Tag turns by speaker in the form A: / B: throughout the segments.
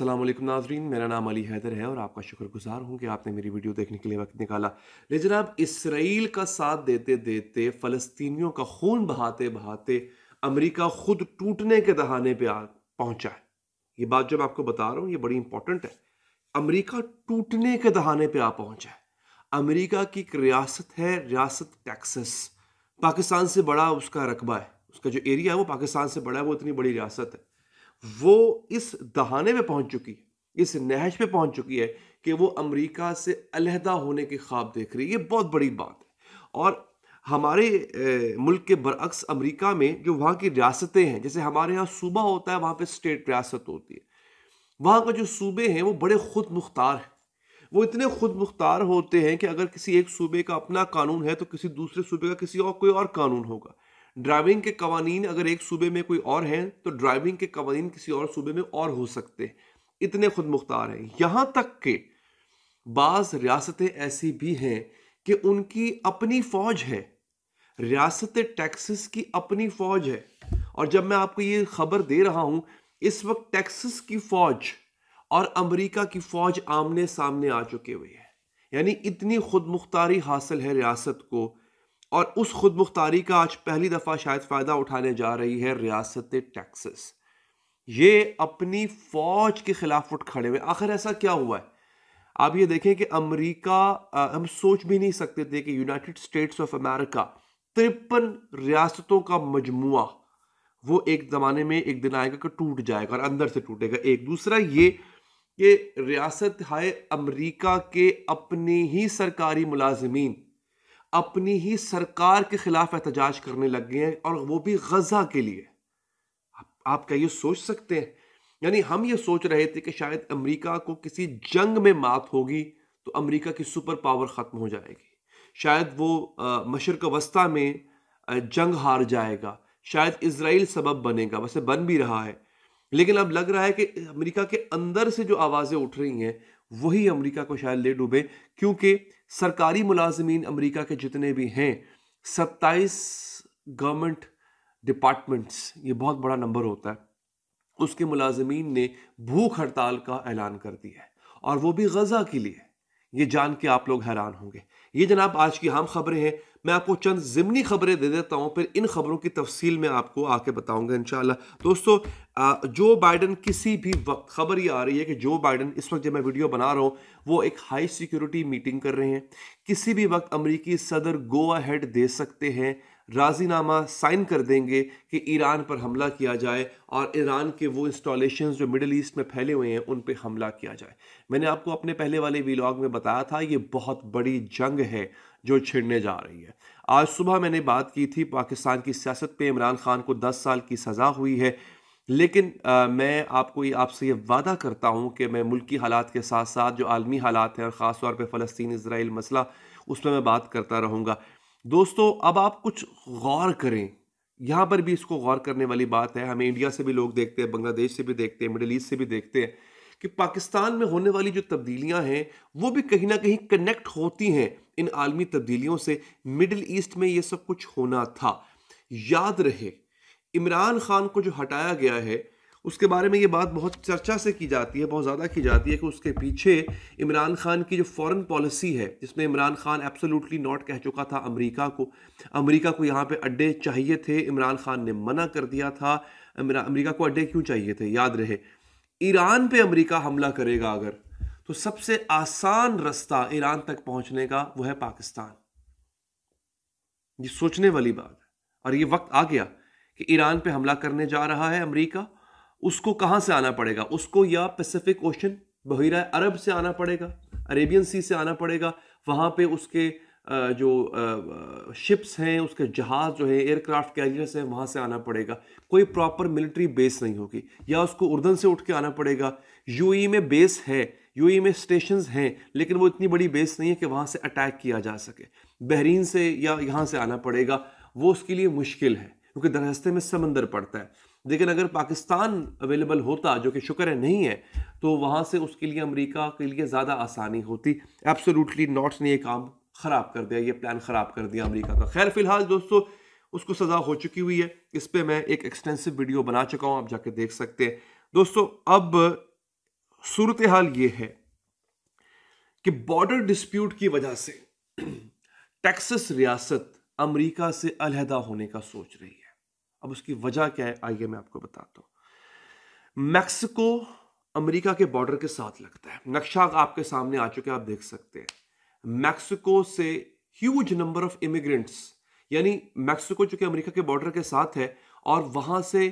A: असलम नाजरीन मेरा नाम अली हैदर है और आपका शुक्रगुजार हूँ कि आपने मेरी वीडियो देखने के लिए वक्त निकाला ले जनाब इसराइल का साथ देते देते फ़लस्तीनियों का खून बहाते बहाते अमेरिका खुद टूटने के दहाने पे आ पहुँचा है ये बात जब मैं आपको बता रहा हूँ ये बड़ी इंपॉर्टेंट है अमेरिका टूटने के दहाने पर आ पहुँचा है अमरीका की एक रियासत है रियासत टैक्सस पाकिस्तान से बड़ा उसका रकबा है उसका जो एरिया है वो पाकिस्तान से बड़ा है वो इतनी बड़ी रियासत है वो इस दहाने पे पहुंच चुकी है इस नहज पे पहुंच चुकी है कि वो अमेरिका से अलहदा होने के ख्वाब देख रही है ये बहुत बड़ी बात है और हमारे ए, मुल्क के बरक्स अमेरिका में जो वहाँ की रियासतें हैं जैसे हमारे यहाँ सूबा होता है वहाँ पे स्टेट रियासत होती है वहाँ का जो सूबे हैं वो बड़े खुद मुख्तार हैं वो इतने खुद मुख्तार होते हैं कि अगर किसी एक सूबे का अपना कानून है तो किसी दूसरे सूबे का किसी और कोई और कानून होगा ड्राइविंग के कवानीन अगर एक सूबे में कोई और हैं तो ड्राइविंग के कवानीन किसी और सूबे में और हो सकते हैं इतने खुद मुख्तार हैं यहाँ तक के बाज़ रियासतें ऐसी भी हैं कि उनकी अपनी फ़ौज है रियासत टैक्सिस की अपनी फ़ौज है और जब मैं आपको ये खबर दे रहा हूँ इस वक्त टैक्सिस की फ़ौज और अमरीका की फ़ौज आमने सामने आ चुके हुए है यानी इतनी खुद मुख्तारी हासिल है रियासत को और उस खुद मुख्तारी का आज पहली दफ़ा शायद फ़ायदा उठाने जा रही है रियासत टैक्सिस ये अपनी फ़ौज के ख़िलाफ़ उठ खड़े हुए आखिर ऐसा क्या हुआ है आप ये देखें कि अमेरिका हम सोच भी नहीं सकते थे कि यूनाइटेड स्टेट्स ऑफ अमेरिका तिरपन रियासतों का मजमु वो एक ज़माने में एक दिन आएगा कि टूट जाएगा और अंदर से टूटेगा एक दूसरा ये कि रियासत है अमेरिका के अपने ही सरकारी मुलाजमीन अपनी ही सरकार के खिलाफ एहतजाज करने लग गए हैं और वो भी गजा के लिए आप, आप क्या ये सोच सकते हैं यानी हम ये सोच रहे थे कि शायद अमेरिका को किसी जंग में मात होगी तो अमेरिका की सुपर पावर ख़त्म हो जाएगी शायद वो मशरक वस्ता में जंग हार जाएगा शायद इसराइल सबब बनेगा वैसे बन भी रहा है लेकिन अब लग रहा है कि अमेरिका के अंदर से जो आवाज़ें उठ रही हैं वही अमेरिका को शायद ले डूबे क्योंकि सरकारी मुलाजमीन अमेरिका के जितने भी हैं सत्ताईस गवर्नमेंट डिपार्टमेंट्स ये बहुत बड़ा नंबर होता है उसके मुलाजमीन ने भूख हड़ताल का ऐलान कर दिया है और वो भी गज़ा के लिए ये जान के आप लोग हैरान होंगे ये जनाब आज की आम खबरें हैं मैं आपको चंद ज़मनी खबरें दे देता हूँ फिर इन खबरों की तफसील में आपको आके बताऊँगा इन दोस्तों जो बाइडन किसी भी वक्त खबर ये आ रही है कि जो बाइडन इस वक्त जब मैं वीडियो बना रहा हूँ वो एक हाई सिक्योरिटी मीटिंग कर रहे हैं किसी भी वक्त अमरीकी सदर गो अहेड दे सकते हैं राजीनामा साइन कर देंगे कि ईरान पर हमला किया जाए और ईरान के वो इंस्टॉलेशन जो मिडल ईस्ट में फैले हुए हैं उन पर हमला किया जाए मैंने आपको अपने पहले वाले वीलॉग में बताया था ये बहुत बड़ी जंग है जो छिड़ने जा रही है आज सुबह मैंने बात की थी पाकिस्तान की सियासत पर इमरान खान को दस साल की सज़ा हुई है लेकिन आ, मैं आपको ये आपसे ये वादा करता हूँ कि मैं मुल्की हालात के साथ साथ जो आलमी हालात हैं और ख़ास तौर पर फ़लस्तीन इसराइल मसला उस पर मैं बात करता रहूँगा दोस्तों अब आप कुछ गौर करें यहाँ पर भी इसको गौर करने वाली बात है हमें इंडिया से भी लोग देखते हैं बांग्लादेश से भी देखते हैं मिडल ईस्ट से भी देखते हैं कि पाकिस्तान में होने वाली जो तब्दीलियां हैं वो भी कहीं ना कहीं कनेक्ट होती हैं इन आलमी तब्दीलियों से मिडल ईस्ट में ये सब कुछ होना था याद रहे इमरान खान को जो हटाया गया है उसके बारे में ये बात बहुत चर्चा से की जाती है बहुत ज़्यादा की जाती है कि उसके पीछे इमरान खान की जो फॉरेन पॉलिसी है जिसमें इमरान खान एब्सोल्युटली नॉट कह चुका था अमेरिका को अमेरिका को यहाँ पे अड्डे चाहिए थे इमरान खान ने मना कर दिया था अमेरिका को अड्डे क्यों चाहिए थे याद रहे ईरान पर अमरीका हमला करेगा अगर तो सबसे आसान रास्ता ईरान तक पहुंचने का वह है पाकिस्तान ये सोचने वाली बात है और ये वक्त आ गया कि ईरान पे हमला करने जा रहा है अमेरिका उसको कहाँ से आना पड़ेगा उसको या पैसिफिक ओशन बहिरा अरब से आना पड़ेगा अरेबियन सी से आना पड़ेगा वहाँ पे उसके जो शिप्स हैं उसके जहाज़ जो है एयरक्राफ्ट कैरियर्स हैं वहाँ से आना पड़ेगा कोई प्रॉपर मिलिट्री बेस नहीं होगी या उसको उर्दन से उठ के आना पड़ेगा यूई e में बेस है यूई e में स्टेशन हैं लेकिन वो इतनी बड़ी बेस नहीं है कि वहाँ से अटैक किया जा सके बहरीन से या यहाँ से आना पड़ेगा वो उसके लिए मुश्किल है क्योंकि दरहस्ते में समंदर पड़ता है लेकिन अगर पाकिस्तान अवेलेबल होता जो कि शुक्र है नहीं है तो वहाँ से उसके लिए अमेरिका के लिए ज़्यादा आसानी होती एब्सोलूटली नॉट ने ये काम ख़राब कर दिया ये प्लान ख़राब कर दिया अमेरिका का खैर फ़िलहाल दोस्तों उसको सज़ा हो चुकी हुई है इस पर मैं एक एक्सटेंसिव वीडियो बना चुका हूँ आप जाके देख सकते हैं दोस्तों अब सूरत हाल ये है कि बॉर्डर डिस्प्यूट की वजह से टैक्सस रियासत अमरीका से अलहदा होने का सोच रही है अब उसकी वजह क्या है आइए मैं आपको बताता हूँ मैक्सिको अमेरिका के बॉर्डर के साथ लगता है नक्शा आपके सामने आ चुके आप देख सकते हैं मैक्सिको से ह्यूज नंबर ऑफ इमिग्रेंट्स यानी मैक्सिको चूंकि अमेरिका के बॉर्डर के साथ है और वहां से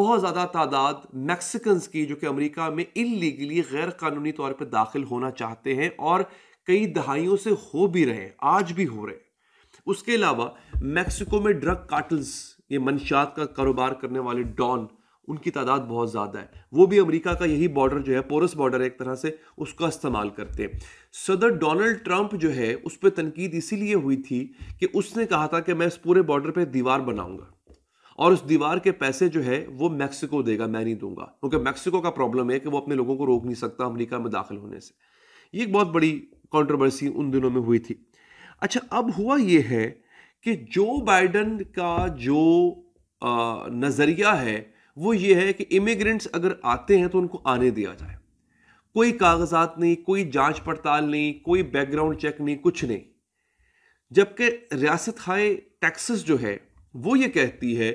A: बहुत ज़्यादा तादाद मैक्सिकन्स की जो कि अमेरिका में इलीगली गैर कानूनी तौर पर दाखिल होना चाहते हैं और कई दहाइयों से हो भी रहे हैं आज भी हो रहे हैं उसके अलावा मैक्सिको में ड्रग काटल्स ये मनशात का कारोबार करने वाले डॉन उनकी तादाद बहुत ज़्यादा है वो भी अमेरिका का यही बॉर्डर जो है पोरस बॉर्डर है एक तरह से उसका इस्तेमाल करते हैं सदर डोनाल्ड ट्रंप जो है उस पर तनकीद इसीलिए हुई थी कि उसने कहा था कि मैं इस पूरे बॉर्डर पर दीवार बनाऊंगा और उस दीवार के पैसे जो है वो मैक्सिको देगा मैं नहीं दूंगा क्योंकि मैक्सिको का प्रॉब्लम है कि वो अपने लोगों को रोक नहीं सकता अमेरिका में दाखिल होने से ये एक बहुत बड़ी कंट्रोवर्सी उन दिनों में हुई थी अच्छा अब हुआ ये है कि जो बाइडन का जो नज़रिया है वो ये है कि इमिग्रेंट्स अगर आते हैं तो उनको आने दिया जाए कोई कागजात नहीं कोई जांच पड़ताल नहीं कोई बैकग्राउंड चेक नहीं कुछ नहीं जबकि रियासत हाई टैक्सेस जो है वो ये कहती है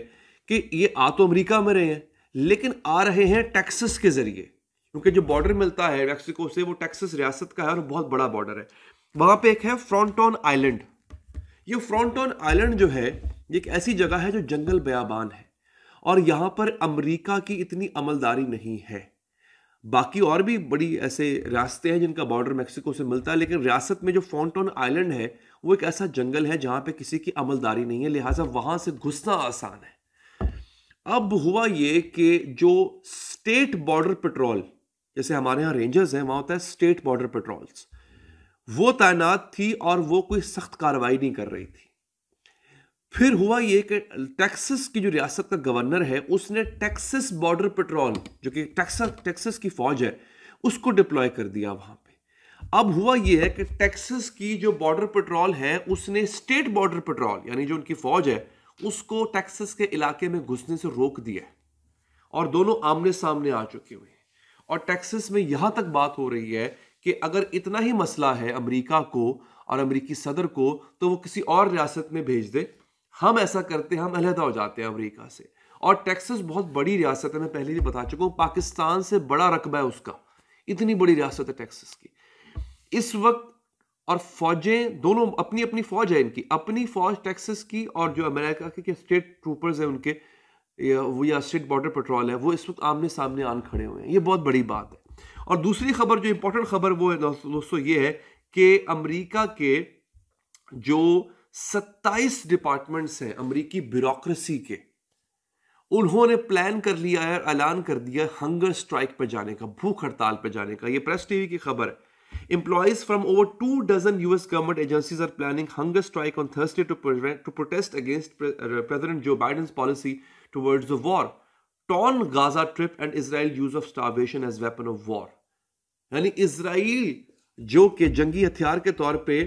A: कि ये आ तो अमेरिका में रहे हैं लेकिन आ रहे हैं टैक्सेस के ज़रिए क्योंकि जो बॉर्डर मिलता है मैक्सिको से वो टैक्सेस रियासत का है और बहुत बड़ा बॉर्डर है वहाँ पे एक है फ्रॉन्टॉन आइलैंड ये फ्रॉन्टोन आइलैंड जो है एक ऐसी जगह है जो जंगल बयाबान है और यहाँ पर अमेरिका की इतनी अमलदारी नहीं है बाकी और भी बड़ी ऐसे रास्ते हैं जिनका बॉर्डर मेक्सिको से मिलता है लेकिन रियासत में जो फोंटोन आइलैंड है वो एक ऐसा जंगल है जहाँ पे किसी की अमलदारी नहीं है लिहाजा वहाँ से घुसना आसान है अब हुआ ये कि जो स्टेट बॉर्डर पेट्रोल जैसे हमारे यहाँ रेंजर्स हैं वहाँ होता है स्टेट बॉर्डर पेट्रोल्स वो तैनात थी और वो कोई सख्त कार्रवाई नहीं कर रही थी फिर हुआ ये कि टेक्सस की जो रियासत का गवर्नर है उसने टेक्सस बॉर्डर पेट्रोल जो कि टेक्सस टेक्सस की फौज है उसको डिप्लॉय कर दिया वहां पे अब हुआ ये है कि टेक्सस की जो बॉर्डर पेट्रोल है उसने स्टेट बॉर्डर पेट्रोल यानी जो उनकी फौज है उसको टैक्सस के इलाके में घुसने से रोक दिया है और दोनों आमने सामने आ चुके हुए हैं और टैक्सस में यहां तक बात हो रही है कि अगर इतना ही मसला है अमेरिका को और अमेरिकी सदर को तो वो किसी और रियासत में भेज दे हम ऐसा करते हैं हम अलहदा हो जाते हैं अमेरिका से और टेक्सस बहुत बड़ी रियासत है मैं पहले भी बता चुका हूँ पाकिस्तान से बड़ा रकबा है उसका इतनी बड़ी रियासत है टेक्सस की इस वक्त और फौजें दोनों अपनी अपनी फौज है इनकी अपनी फौज टेक्सस की और जो अमेरिका के स्टेट ट्रूपर्स हैं उनके या, या स्टेट बॉर्डर पेट्रोल है वो इस वक्त आमने सामने आन खड़े हुए हैं ये बहुत बड़ी बात है और दूसरी खबर जो इंपॉर्टेंट खबर वो है दोस्तों ये है कि अमेरिका के जो 27 डिपार्टमेंट्स हैं अमेरिकी ब्यूरोक्रेसी के उन्होंने प्लान कर लिया है ऐलान कर दिया हंगर स्ट्राइक पर जाने का भूख हड़ताल पर जाने का ये प्रेस टीवी की खबर है Employees from over two dozen US government agencies are planning hunger strike on Thursday to, prevent, to protest against Pre- President Joe Biden's policy towards the war. टॉन Gaza strip and Israel use of starvation as weapon of war यानी Israel जो कि जंगी हथियार के तौर पे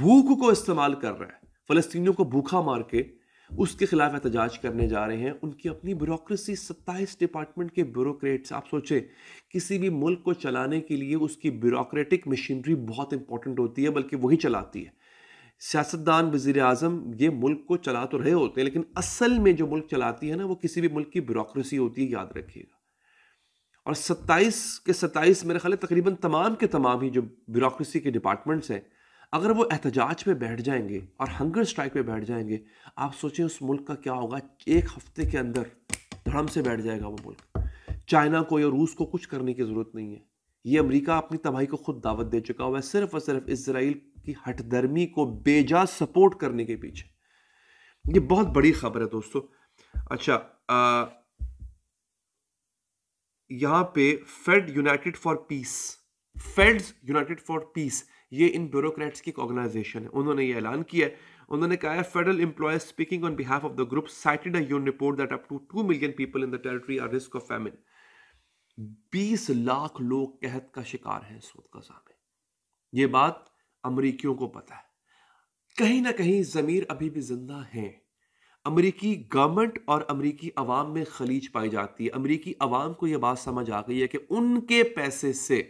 A: भूख को इस्तेमाल कर रहा है फलस्तीनियों को भूखा मार के उसके खिलाफ एहतजाज करने जा रहे हैं उनकी अपनी ब्यूरोक्रेसी सत्ताईस डिपार्टमेंट के ब्यूरोक्रेट्स आप सोचे किसी भी मुल्क को चलाने के लिए उसकी ब्यूरोक्रेटिक मशीनरी बहुत इंपॉर्टेंट होती है बल्कि वही चलाती है सियासतदान वज़ी अजम ये मुल्क को चला तो रहे होते हैं लेकिन असल में जो मुल्क चलाती है ना वो किसी भी मुल्क की ब्यूरोसी होती है याद रखिएगा और सत्ताईस के सत्ताईस मेरे ख्याल तकरीबन तमाम के तमाम ही जो ब्यूरोसी के डिपार्टमेंट्स हैं अगर वो एहतजाज पे बैठ जाएंगे और हंगर स्ट्राइक पे बैठ जाएंगे आप सोचें उस मुल्क का क्या होगा एक हफ्ते के अंदर धड़म से बैठ जाएगा वो मुल्क चाइना को या रूस को कुछ करने की ज़रूरत नहीं है ये अमेरिका अपनी तबाही को खुद दावत दे चुका हुआ है सिर्फ और सिर्फ इसराइल की हठधर्मी को बेजा सपोर्ट करने के पीछे ये बहुत बड़ी खबर है दोस्तों अच्छा यहां पे Fed United for Peace Feds United for Peace ये इन ब्यूरोक्रेट्स की एक ऑर्गेनाइजेशन है उन्होंने ये ऐलान किया है उन्होंने कहा है federal employees speaking on behalf of the group cited UN report that up to two million people in the territory are risk of famine बीस लाख लोग कहत का शिकार हैं इस वक्त गजा में ये बात अमरीकियों को पता है कहीं ना कहीं ज़मीर अभी भी जिंदा है अमरीकी गवर्नमेंट और अमरीकी अवाम में खलीज पाई जाती है अमरीकी अवाम को यह बात समझ आ गई है कि उनके पैसे से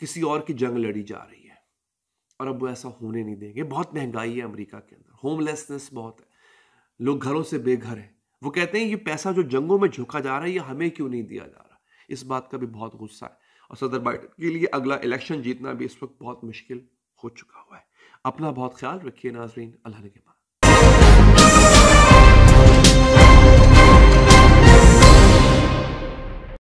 A: किसी और की जंग लड़ी जा रही है और अब वो ऐसा होने नहीं देंगे बहुत महंगाई है अमरीका के अंदर होमलेसनेस बहुत है लोग घरों से बेघर हैं वो कहते हैं ये पैसा जो जंगों में झुका जा रहा है ये हमें क्यों नहीं दिया जा रहा इस बात का भी बहुत गुस्सा है और सदर बाइडन के लिए अगला इलेक्शन जीतना भी इस वक्त बहुत मुश्किल हो चुका हुआ है अपना बहुत ख्याल रखिए नाजरीन अल्लाह के